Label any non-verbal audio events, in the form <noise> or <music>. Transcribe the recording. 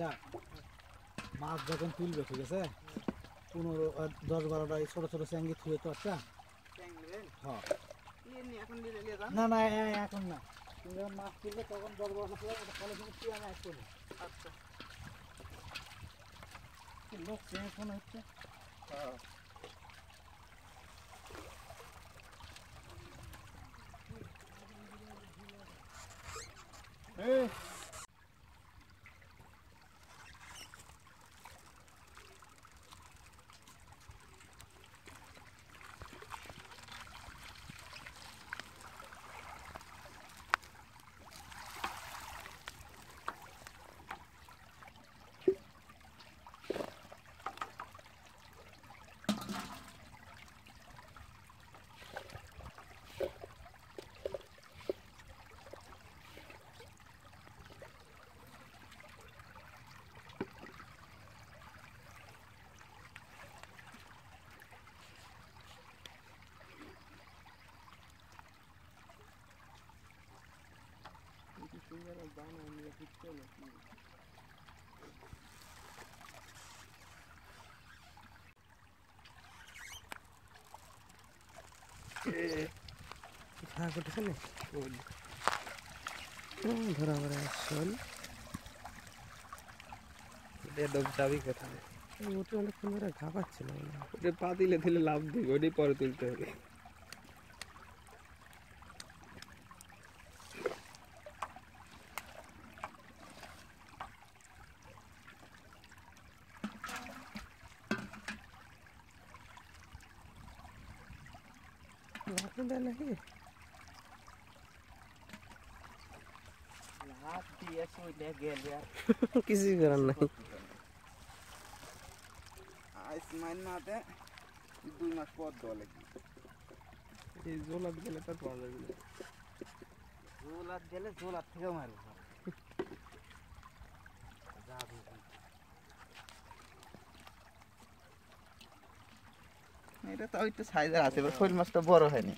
যা মাছ যখন তুলবে ঠিক আছে পনেরো দশ বারোটা ছোটো ছোটো স্যাঙ্গি থুয়ে তো আচ্ছা না না এখন না তুমি যখন মাছ তুলবে তখন দশ বারোটা কলে আচ্ছা। হচ্ছে Hey! জায়গায় দানা নিয়ে ফিরতে হলো কি হ্যাঁ করতেছে না ধরা ধরা শোল ডব যাবি কথা ওটা অনেকক্ষণ ধরে না ওটা পা দিলে দিলে লাভ দিই ওটাই পরে তুলতে হবে यहाँ पे डाला है <laughs> किसी घर नहीं हाँ, इस माइन में आते दो मास पर दल এই জোলাত গেলে তার পাওয়া যাবে জোলাত গেলে জোলাত থেকে মারবো এটা তো ওই তো সাইজের আছে এবার শৈল মাছটা বড় হয়নি